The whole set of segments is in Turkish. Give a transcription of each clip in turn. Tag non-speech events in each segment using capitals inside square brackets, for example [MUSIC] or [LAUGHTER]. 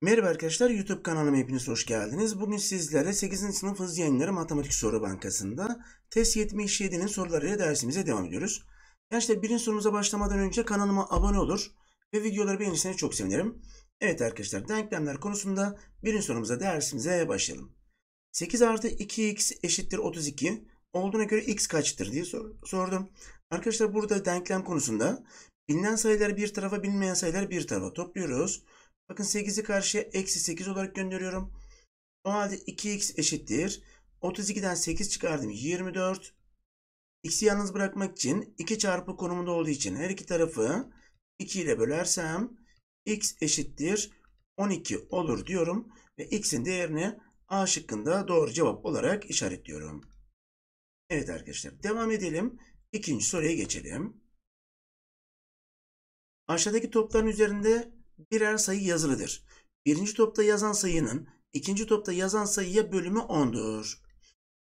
Merhaba arkadaşlar YouTube kanalıma hepiniz hoş geldiniz. Bugün sizlere 8. sınıf hız yayınları matematik soru bankasında test 77'nin sorularıyla dersimize devam ediyoruz. Gençler birinci sorumuza başlamadan önce kanalıma abone olur ve videoları beğenirseniz çok sevinirim. Evet arkadaşlar denklemler konusunda birinci sorumuza dersimize başlayalım. 8 artı 2x eşittir 32 olduğuna göre x kaçtır diye sor sordum. Arkadaşlar burada denklem konusunda bilinen sayılar bir tarafa bilinmeyen sayılar bir tarafa topluyoruz. Bakın 8'i karşıya eksi 8 olarak gönderiyorum. O halde 2x eşittir. 32'den 8 çıkardım 24. X'i yalnız bırakmak için 2 çarpı konumunda olduğu için her iki tarafı 2 ile bölersem x eşittir 12 olur diyorum. Ve x'in değerini A şıkkında doğru cevap olarak işaretliyorum. Evet arkadaşlar devam edelim. İkinci soruya geçelim. Aşağıdaki topların üzerinde birer sayı yazılıdır. Birinci topta yazan sayının ikinci topta yazan sayıya bölümü 10'dur.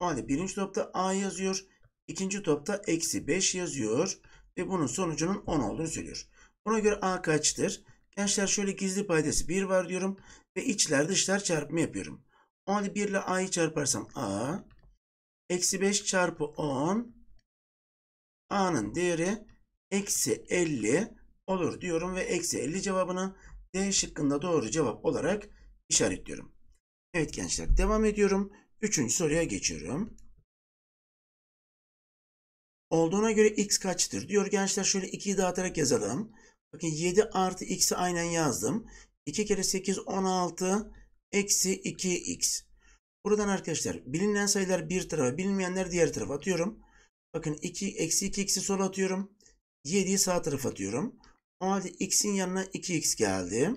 O halde birinci topta A yazıyor. ikinci topta eksi 5 yazıyor. Ve bunun sonucunun 10 olduğunu söylüyor. Buna göre A kaçtır? Gençler şöyle gizli paydası 1 var diyorum. Ve içler dışlar çarpımı yapıyorum. O halde 1 ile A'yı çarparsam A. Eksi 5 çarpı 10 A'nın değeri eksi 50 olur diyorum ve eksi 50 cevabını D şıkkında doğru cevap olarak işaretliyorum. Evet gençler devam ediyorum. Üçüncü soruya geçiyorum. Olduğuna göre x kaçtır? Diyor gençler şöyle 2'yi dağıtarak yazalım. Bakın 7 artı x'i aynen yazdım. 2 kere 8 16 eksi 2x. Buradan arkadaşlar bilinen sayılar bir tarafa bilinmeyenler diğer tarafa atıyorum. Bakın 2, eksi 2 x'i sola atıyorum. 7'yi sağ tarafa atıyorum. O halde x'in yanına 2x geldi.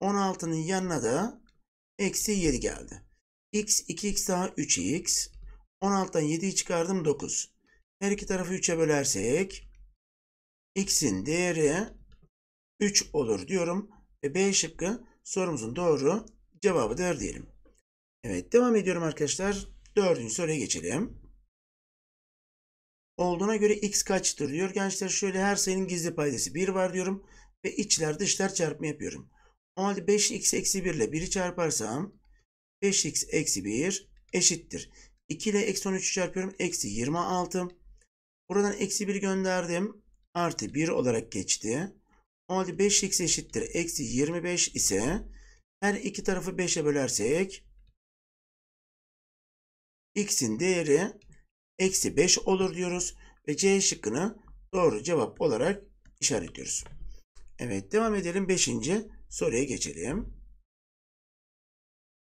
16'nın yanına da eksi 7 geldi. x 2x daha 3x. 16'dan 7'yi çıkardım 9. Her iki tarafı 3'e bölersek x'in değeri 3 olur diyorum. Ve B şıkkı sorumuzun doğru cevabıdır diyelim. Evet devam ediyorum arkadaşlar. Dördüncü soruya geçelim olduğuna göre x kaçtır diyor. Gençler şöyle her sayının gizli paydası 1 var diyorum. Ve içler dışlar çarpma yapıyorum. O halde 5x eksi 1 ile 1'i çarparsam 5x eksi 1 eşittir. 2 ile eksi 13'ü çarpıyorum. Eksi 26. Buradan eksi 1 gönderdim. Artı 1 olarak geçti. O halde 5x eşittir. Eksi 25 ise her iki tarafı 5'e bölersek x'in değeri eksi 5 olur diyoruz. Ve C şıkkını doğru cevap olarak işaretliyoruz. Evet devam edelim 5. soruya geçelim.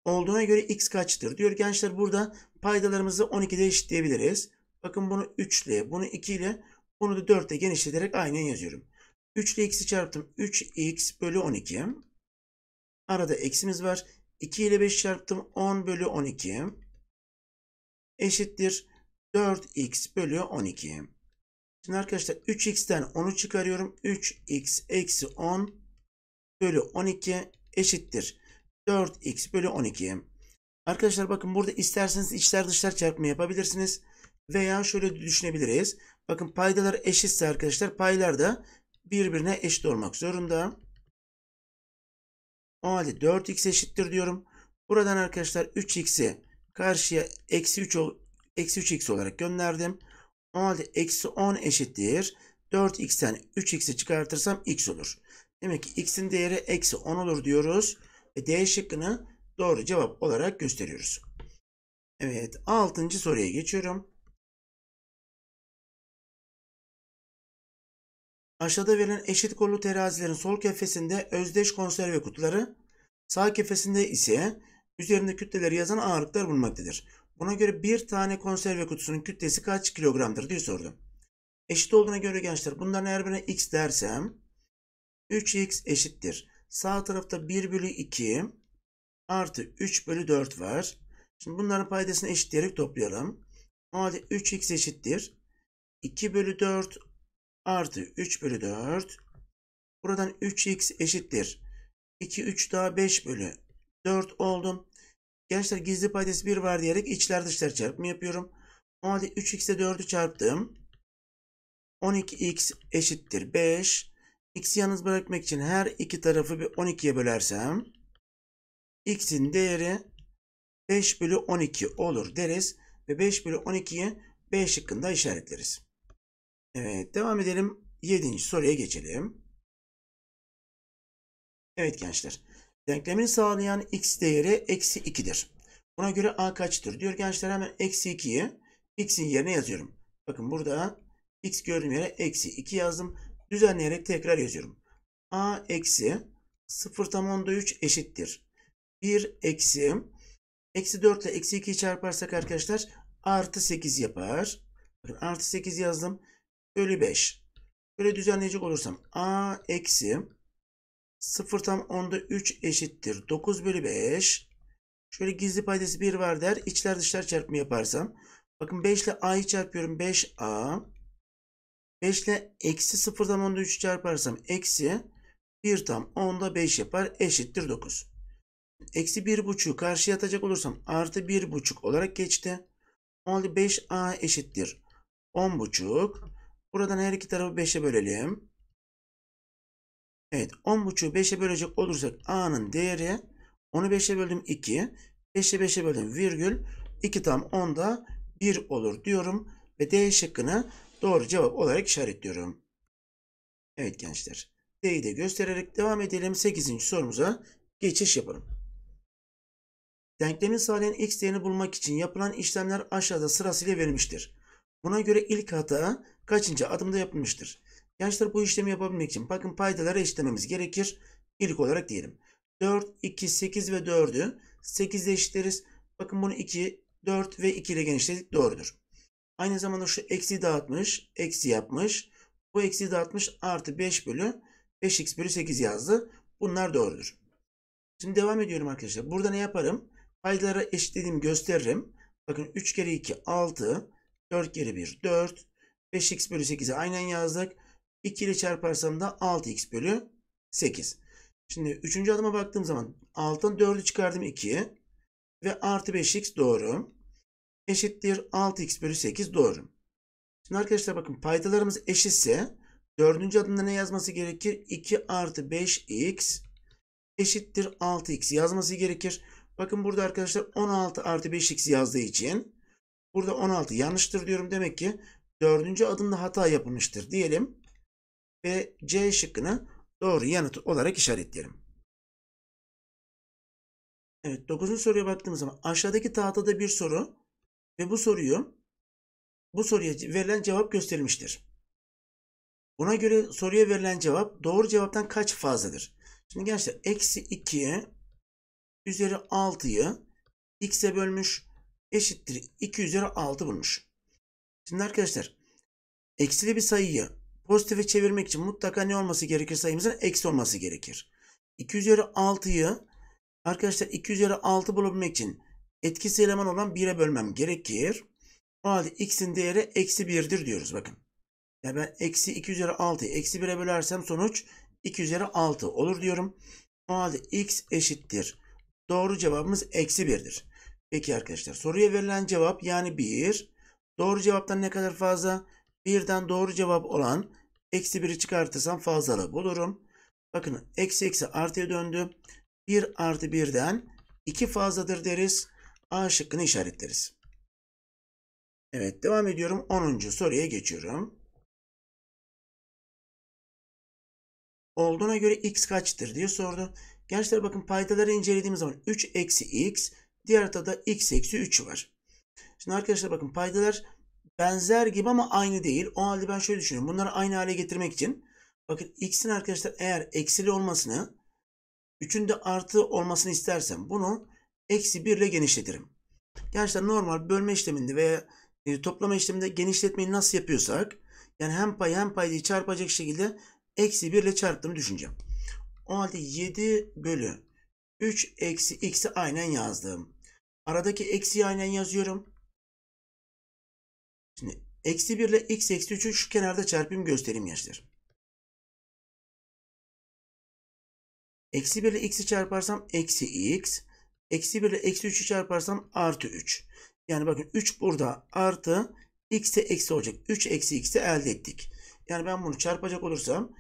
Olduğuna göre x kaçtır? Diyor gençler burada paydalarımızı 12'de eşitleyebiliriz. Bakın bunu 3 ile, bunu 2 ile, bunu da 4 ile genişleterek aynen yazıyorum. 3 ile x'i çarptım. 3x bölü 12. Arada eksimiz var. 2 ile 5 çarptım. 10 bölü 12. Eşittir. 4x bölü 12. Şimdi arkadaşlar 3x'ten 10'u çıkarıyorum. 3x eksi 10 bölü 12 eşittir. 4x bölü 12. Arkadaşlar bakın burada isterseniz içler dışlar çarpımı yapabilirsiniz. Veya şöyle düşünebiliriz. Bakın paydalar eşitse arkadaşlar paylar da birbirine eşit olmak zorunda. O halde 4x eşittir diyorum. Buradan arkadaşlar 3x'i karşıya eksi 3 eksi 3x olarak gönderdim. O halde eksi 10 eşittir. 4x'ten 3x'i çıkartırsam x olur. Demek ki x'in değeri eksi 10 olur diyoruz. Ve D şıkkını doğru cevap olarak gösteriyoruz. Evet 6. soruya geçiyorum. Aşağıda verilen eşit kollu terazilerin sol kefesinde özdeş konserve kutuları, sağ kefesinde ise üzerinde kütleleri yazan ağırlıklar bulunmaktadır. Ona göre bir tane konserve kutusunun kütlesi kaç kilogramdır diye sordum. Eşit olduğuna göre gençler bunların her birine x dersem 3x eşittir. Sağ tarafta 1 bölü 2 artı 3 bölü 4 var. Şimdi bunların paydasını eşitleyerek toplayalım. O 3x eşittir. 2 bölü 4 artı 3 bölü 4. Buradan 3x eşittir. 2, 3 daha 5 bölü 4 oldum. Gençler gizli paydası 1 var diyerek içler dışlar çarpımı yapıyorum. O halde 3x'e 4'ü çarptım. 12x eşittir 5. X'i yalnız bırakmak için her iki tarafı bir 12'ye bölersem x'in değeri 5 bölü 12 olur deriz. Ve 5 bölü 12'yi 5 şıkkında işaretleriz. Evet devam edelim. 7. soruya geçelim. Evet gençler. Denklemin sağlayan x değeri eksi 2'dir. Buna göre a kaçtır? Diyor gençler hemen eksi 2'yi x'in yerine yazıyorum. Bakın burada x gördüğüm yere eksi 2 yazdım. Düzenleyerek tekrar yazıyorum. a eksi 0 tam onda 3 eşittir. 1 eksi eksi 4 ile eksi 2'yi çarparsak arkadaşlar artı 8 yapar. Bakın artı 8 yazdım. Bölü 5. Böyle düzenleyecek olursam a eksi 0 tam onda 3 eşittir. 9 bölü 5. Şöyle gizli paydası 1 var der. İçler dışlar çarpımı yaparsam. Bakın 5 ile a'yı çarpıyorum. 5a. 5 ile eksi 0 tam onda 3 çarparsam. Eksi 1 tam onda 5 yapar. Eşittir 9. Eksi 1,5'u karşıya atacak olursam artı 1,5 olarak geçti. 5a eşittir. 10,5. Buradan her iki tarafı 5'e bölelim. Evet 10.5'u 5'e bölecek olursak A'nın değeri onu 5'e böldüm 2. 5'e 5'e böldüm virgül. 2 tam 10'da 1 olur diyorum. Ve D şıkkını doğru cevap olarak işaretliyorum. Evet gençler. D'yi de göstererek devam edelim. 8. sorumuza geçiş yapalım. Denklemin sağlayan x değerini bulmak için yapılan işlemler aşağıda sırasıyla verilmiştir. Buna göre ilk hata kaçıncı adımda yapılmıştır? Gençler bu işlemi yapabilmek için bakın paydaları eşitlememiz gerekir. İlk olarak diyelim. 4, 2, 8 ve 4'ü 8 ile eşitleriz. Bakın bunu 2, 4 ve 2 ile genişledik. Doğrudur. Aynı zamanda şu eksi dağıtmış. Eksi yapmış. Bu eksi dağıtmış. Artı 5 bölü 5x bölü 8 yazdı. Bunlar doğrudur. Şimdi devam ediyorum arkadaşlar. Burada ne yaparım? Paydalara eşitlediğimi gösteririm. Bakın 3 kere 2 6. 4 kere 1 4. 5x bölü 8'i aynen yazdık. 2 ile çarparsam da 6x bölü 8. Şimdi 3. adıma baktığım zaman 6'dan 4'ü çıkardım 2'ye. Ve artı 5x doğru. Eşittir 6x bölü 8 doğru. Şimdi arkadaşlar bakın paydalarımız eşitse dördüncü adımda ne yazması gerekir? 2 artı 5x eşittir 6x yazması gerekir. Bakın burada arkadaşlar 16 artı 5x yazdığı için burada 16 yanlıştır diyorum. Demek ki dördüncü adımda hata yapılmıştır diyelim ve C şıkkını doğru yanıt olarak işaretleyelim. Evet 9. soruya baktığımız zaman aşağıdaki tahtada bir soru ve bu soruyu bu soruya verilen cevap gösterilmiştir. Buna göre soruya verilen cevap doğru cevaptan kaç fazladır? Şimdi gençler eksi 2'ye üzeri 6'yı x'e bölmüş eşittir 2 üzeri 6 bulmuş. Şimdi arkadaşlar eksili bir sayıyı Pozitife çevirmek için mutlaka ne olması gerekir sayımızın? Eksi olması gerekir. 2 üzeri 6'yı arkadaşlar 2 üzeri 6 bulabilmek için etkisi eleman olan 1'e bölmem gerekir. O halde x'in değeri eksi 1'dir diyoruz bakın. Yani ben eksi 2 üzeri 6'yı eksi 1'e bölersem sonuç 2 üzeri 6 olur diyorum. O halde x eşittir. Doğru cevabımız eksi 1'dir. Peki arkadaşlar soruya verilen cevap yani 1. Doğru cevaptan ne kadar fazla? 1'den doğru cevap olan Eksi 1'i çıkartırsam fazlalığı bulurum. Bakın eksi eksi artıya döndü. 1 artı 1'den 2 fazladır deriz. A şıkkını işaretleriz. Evet devam ediyorum. 10. soruya geçiyorum. Olduğuna göre x kaçtır diye sordu. Gençler bakın paydaları incelediğimiz zaman 3 eksi x diğer tada x eksi 3 var. Şimdi arkadaşlar bakın paydalar benzer gibi ama aynı değil. O halde ben şöyle düşünüyorum. Bunları aynı hale getirmek için bakın x'in arkadaşlar eğer eksili olmasını 3'ün de artı olmasını istersem bunu eksi 1 ile genişletirim. Gençler normal bölme işleminde veya e, toplama işleminde genişletmeyi nasıl yapıyorsak yani hem pay hem pay diye çarpacak şekilde eksi 1 ile çarptığımı düşüneceğim. O halde 7 bölü 3 eksi x'i aynen yazdım. Aradaki eksi aynen yazıyorum. Şimdi eksi 1 ile x eksi 3'ün şu kenarda çarpım göstereyim gençler. Eksi 1 ile x'i çarparsam eksi x. Eksi 1 ile eksi 3'ü çarparsam artı 3. Yani bakın 3 burada artı x'e eksi olacak. 3 eksi x'i elde ettik. Yani ben bunu çarpacak olursam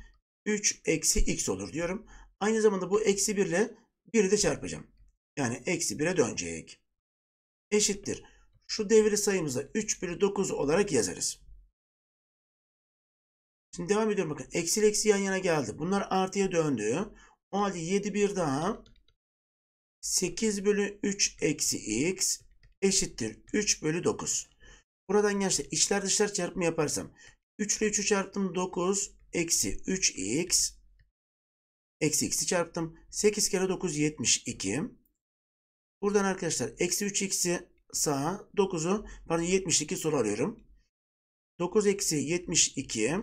3 eksi x olur diyorum. Aynı zamanda bu eksi 1 ile 1'i de çarpacağım. Yani eksi 1'e dönecek. Eşittir. Şu devir sayımıza 3 bölü 9 olarak yazarız. Şimdi devam ediyorum bakın. Eksi eksi yan yana geldi. Bunlar artıya döndü. O halde 7 bir daha 8 bölü 3 eksi x eşittir 3 bölü 9. Buradan gençler içler dışlar çarpımı yaparsam 3 ile 3'ü çarptım 9 eksi 3x eksi x'i çarptım. 8 kere 9 72. Buradan arkadaşlar eksi 3x'i sağa 9'u pardon 72 sola arıyorum. 9 eksi 72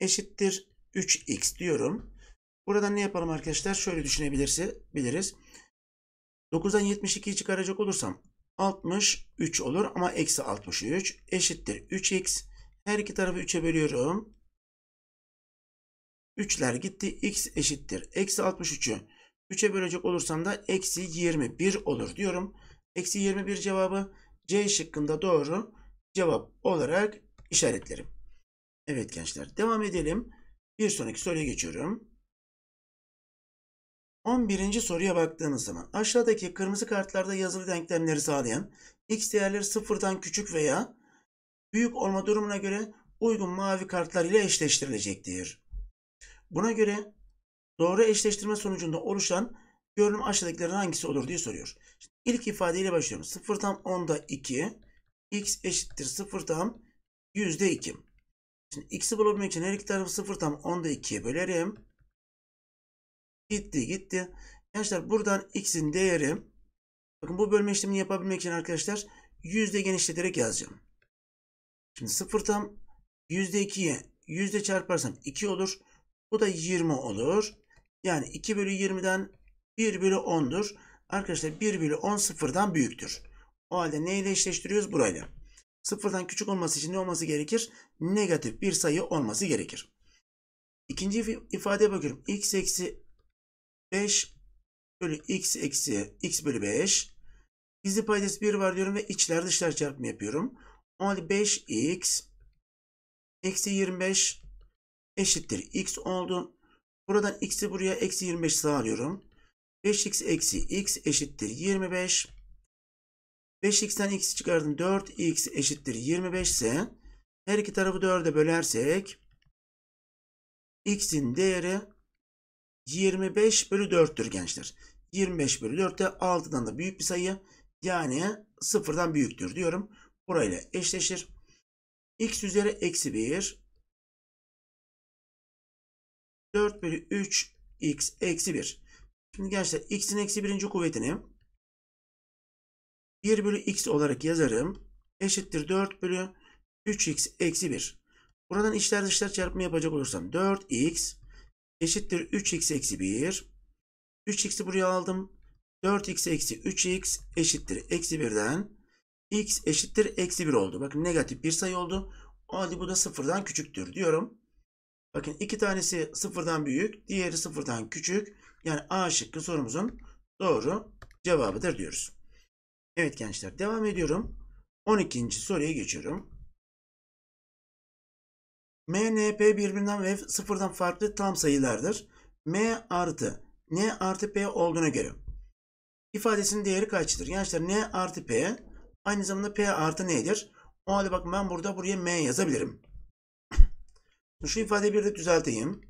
eşittir 3x diyorum. Buradan ne yapalım arkadaşlar? Şöyle düşünebiliriz. 9'dan 72'yi çıkaracak olursam 63 olur ama eksi 63 eşittir 3x. Her iki tarafı 3'e bölüyorum. 3'ler gitti. x eşittir. Eksi 63'ü 3'e bölecek olursam da eksi 21 olur diyorum. Eksi 21 cevabı C şıkkında doğru cevap olarak işaretlerim. Evet gençler devam edelim. Bir sonraki soruya geçiyorum. 11. soruya baktığımız zaman aşağıdaki kırmızı kartlarda yazılı denklemleri sağlayan x değerleri sıfırdan küçük veya büyük olma durumuna göre uygun mavi kartlar ile eşleştirilecektir. Buna göre doğru eşleştirme sonucunda oluşan görünüm aşağıdakilerden hangisi olur diye soruyor. İlk ifadeyle başlıyorum. 0 tam 10'da 2. X eşittir 0 tam %2. Şimdi x'i bulabilmek için her iki tarafı 0 tam 10'da 2'ye bölerim. Gitti gitti. Arkadaşlar buradan x'in değeri bakın bu bölme işlemini yapabilmek için arkadaşlar yüzde genişleterek yazacağım. Şimdi 0 tam %2'ye yüzde çarparsam 2 olur. Bu da 20 olur. Yani 2 bölü 20'den 1 bölü 10'dur. Arkadaşlar 1 bölü 10 sıfırdan büyüktür. O halde neyle eşleştiriyoruz? Burayla. Sıfırdan küçük olması için ne olması gerekir? Negatif bir sayı olması gerekir. İkinci ifadeye bakıyorum. x eksi 5 bölü x eksi x bölü 5. Gizli paydası 1 var diyorum ve içler dışlar çarpımı yapıyorum. O halde 5x eksi 25 eşittir. x oldu. Buradan x'i buraya eksi 25 sağlıyorum. 5x eksi x eşittir 25. 5x'ten x çıkardım. 4x eşittir 25 ise her iki tarafı 4'e bölersek x'in değeri 25 bölü 4'tür gençler. 25 bölü 4 de 6'dan da büyük bir sayı. Yani 0'dan büyüktür diyorum. Burayla eşleşir. x üzeri eksi 1 4 bölü 3 x eksi 1. Şimdi gençler x'in eksi birinci kuvvetini 1 bölü x olarak yazarım. Eşittir 4 bölü 3x eksi 1. Buradan içler dışlar çarpımı yapacak olursam 4x eşittir 3x eksi 1. 3x'i buraya aldım. 4x eksi 3x eşittir eksi 1'den x eşittir eksi 1 oldu. Bakın negatif bir sayı oldu. O halde bu da sıfırdan küçüktür diyorum. Bakın iki tanesi sıfırdan büyük, diğeri sıfırdan küçük. Yani A şıkkı sorumuzun doğru cevabıdır diyoruz. Evet gençler devam ediyorum. 12. soruya geçiyorum. M, N, P birbirinden ve sıfırdan farklı tam sayılardır. M artı N artı P olduğuna göre ifadesinin değeri kaçtır? Gençler N artı P aynı zamanda P artı N'dir. O halde bakın ben burada buraya M yazabilirim. [CLEARS THROAT] Şu ifadeyi bir de düzelteyim.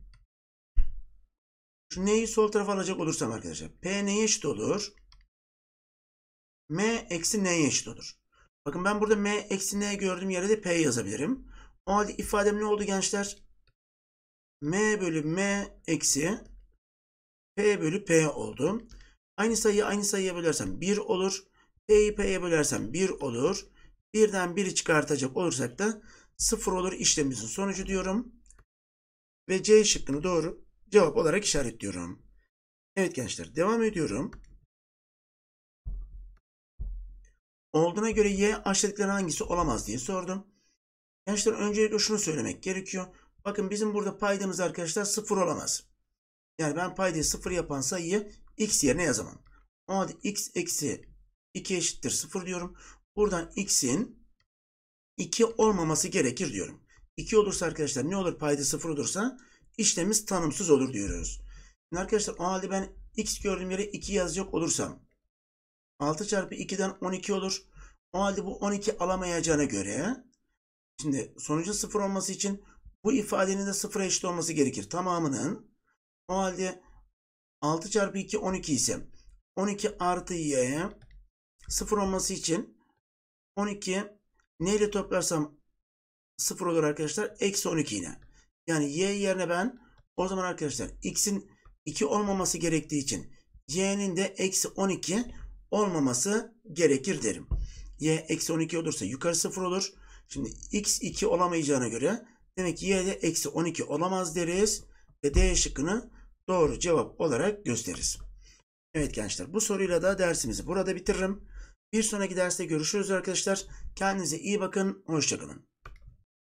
Şu n'yi sol tarafa alacak olursam arkadaşlar. P neye eşit olur? M eksi n'ye eşit olur. Bakın ben burada M eksi n gördüğüm yere de P yazabilirim. O halde ifadem ne oldu gençler? M bölü M eksi P bölü P oldu. Aynı sayıyı aynı sayıya bölersem 1 olur. P'yi P'ye bölersem 1 olur. Birden 1'i çıkartacak olursak da 0 olur işlemimizin sonucu diyorum. Ve C şıkkını doğru cevap olarak işaretliyorum. Evet gençler devam ediyorum. Olduğuna göre Y aşağıdakilerin hangisi olamaz diye sordum. Gençler öncelikle şunu söylemek gerekiyor. Bakın bizim burada paydamız arkadaşlar sıfır olamaz. Yani ben paydayı sıfır yapan sayıyı x yerine yazamam. O halde x eksi 2 eşittir sıfır diyorum. Buradan x'in 2 olmaması gerekir diyorum. 2 olursa arkadaşlar ne olur payda sıfır olursa işlemimiz tanımsız olur diyoruz. Şimdi arkadaşlar o halde ben x gördüğüm yere 2 yazacak olursam 6 çarpı 2'den 12 olur. O halde bu 12 alamayacağına göre şimdi sonucun 0 olması için bu ifadenin de 0'a eşit olması gerekir. Tamamının o halde 6 çarpı 2 12 ise 12 artı y'ye 0 olması için 12 neyle toplarsam 0 olur arkadaşlar? Eksi 12 yine. Yani y yerine ben o zaman arkadaşlar x'in 2 olmaması gerektiği için y'nin de eksi 12 olmaması gerekir derim. y eksi 12 olursa yukarı 0 olur. Şimdi x 2 olamayacağına göre demek ki y de eksi 12 olamaz deriz. Ve D şıkkını doğru cevap olarak gösteririz. Evet gençler bu soruyla da dersimizi burada bitiririm. Bir sonraki derste görüşürüz arkadaşlar. Kendinize iyi bakın. Hoşçakalın.